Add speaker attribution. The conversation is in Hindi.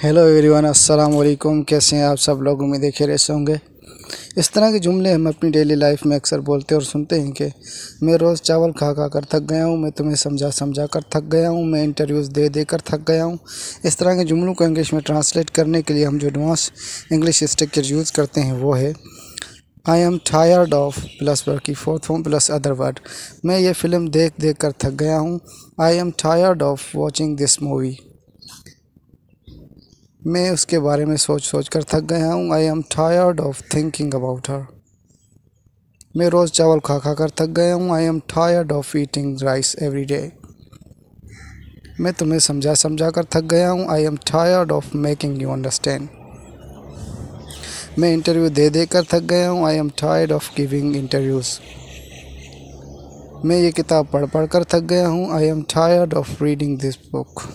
Speaker 1: हेलो एवरीवन अस्सलाम वालेकुम कैसे हैं आप सब लोग उम्मीद है खैर से होंगे इस तरह के जुमले हम अपनी डेली लाइफ में अक्सर बोलते और सुनते हैं कि मैं रोज़ चावल खा खा कर थक गया हूँ मैं तुम्हें समझा समझा कर थक गया हूँ मैं इंटरव्यूज़ दे दे कर थक गया हूँ इस तरह के जुमलों को इंग्लिश में ट्रांसलेट करने के लिए हम जो एडवांस इंग्लिश स्ट्रक्चर यूज़ करते हैं वो है I am tired of plus word की fourth form plus other word मैं ये फ़िल्म देख देख कर थक गया हूँ I am tired of watching this movie मैं उसके बारे में सोच सोच कर थक गया हूँ I am tired of thinking about her मैं रोज़ चावल खा खा कर थक गया हूँ I am tired of eating rice every day मैं तुम्हें समझा समझा कर थक गया हूँ I am tired of making you understand मैं इंटरव्यू दे दे कर थक गया हूँ I am tired of giving interviews मैं ये किताब पढ़ पढ़ कर थक गया हूँ I am tired of reading this book